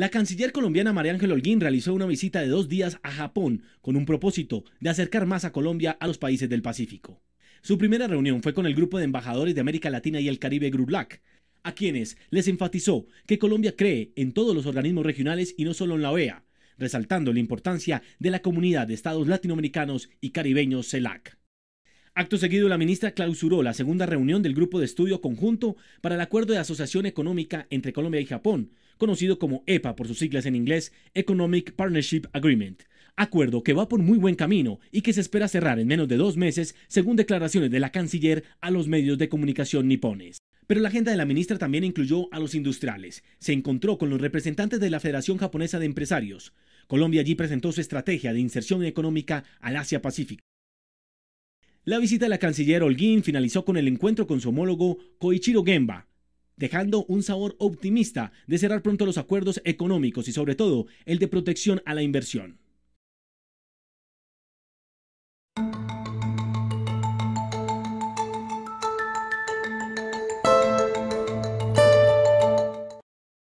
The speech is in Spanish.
La canciller colombiana María Ángel Holguín realizó una visita de dos días a Japón con un propósito de acercar más a Colombia a los países del Pacífico. Su primera reunión fue con el grupo de embajadores de América Latina y el Caribe Grulac, a quienes les enfatizó que Colombia cree en todos los organismos regionales y no solo en la OEA, resaltando la importancia de la comunidad de estados latinoamericanos y caribeños CELAC. Acto seguido, la ministra clausuró la segunda reunión del Grupo de Estudio Conjunto para el Acuerdo de Asociación Económica entre Colombia y Japón, conocido como EPA por sus siglas en inglés, Economic Partnership Agreement, acuerdo que va por muy buen camino y que se espera cerrar en menos de dos meses, según declaraciones de la canciller a los medios de comunicación nipones. Pero la agenda de la ministra también incluyó a los industriales. Se encontró con los representantes de la Federación Japonesa de Empresarios. Colombia allí presentó su estrategia de inserción económica al Asia-Pacífico. La visita de la canciller Holguín finalizó con el encuentro con su homólogo Koichiro Gemba dejando un sabor optimista de cerrar pronto los acuerdos económicos y sobre todo el de protección a la inversión.